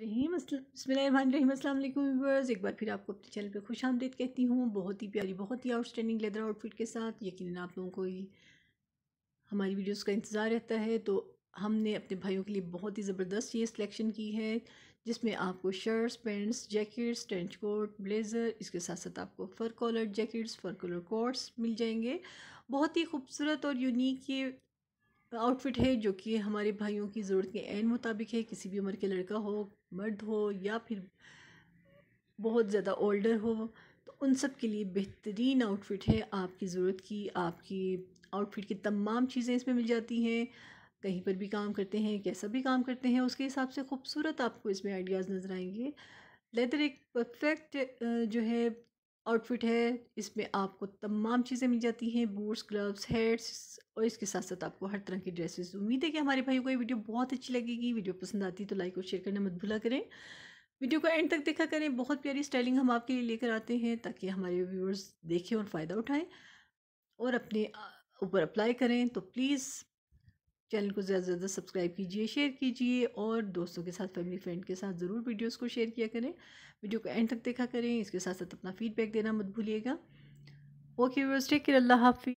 रहीम अस्सलाम एक बार फिर आपको अपने चैनल पे खुश आमदीद कहती हूँ बहुत ही प्यारी बहुत ही आउटस्टैंडिंग लेदर आउटफिट के साथ यकीन आप लोगों को ही हमारी वीडियोस का इंतज़ार रहता है तो हमने अपने भाइयों के लिए बहुत ही ज़बरदस्त ये सिलेक्शन की है जिसमें आपको shirts pants jackets trench coat blazer इसके साथ साथ आपको fur collar jackets fur collar coats मिल जाएंगे बहुत ही खूबसूरत और यूनिक ये आउटफिट है जो कि हमारे भाइयों की ज़रूरत के एन मुताबिक है किसी भी उम्र के लड़का हो मर्द हो या फिर बहुत ज़्यादा ओल्डर हो तो उन सब के लिए बेहतरीन आउटफिट है आपकी ज़रूरत की आपकी आउटफिट की तमाम चीज़ें इसमें मिल जाती हैं कहीं पर भी काम करते हैं कैसा भी काम करते हैं उसके हिसाब से खूबसूरत आपको इसमें आइडियाज़ नज़र आएंगे लेदर एक परफेक्ट जो है आउटफिट है इसमें आपको तमाम चीज़ें मिल जाती हैं बूट्स ग्लव्स हेड्स और इसके साथ साथ आपको हर तरह की ड्रेसेस उम्मीद है कि हमारे भाइयों को ये वीडियो बहुत अच्छी लगेगी वीडियो पसंद आती है तो लाइक और शेयर करना मत भूला करें वीडियो को एंड तक देखा करें बहुत प्यारी स्टाइलिंग हम आपके लिए लेकर आते हैं ताकि हमारे व्यूअर्स देखें और फ़ायदा उठाएँ और अपने ऊपर अप्लाई करें तो प्लीज़ चैनल को ज़्यादा से ज़्यादा सब्सक्राइब कीजिए शेयर कीजिए और दोस्तों के साथ फैमिली फ्रेंड के साथ ज़रूर वीडियोस को शेयर किया करें वीडियो को एंड तक देखा करें इसके साथ साथ अपना फीडबैक देना मत भूलिएगा ओके व्यवस्था के अल्लाह हाफि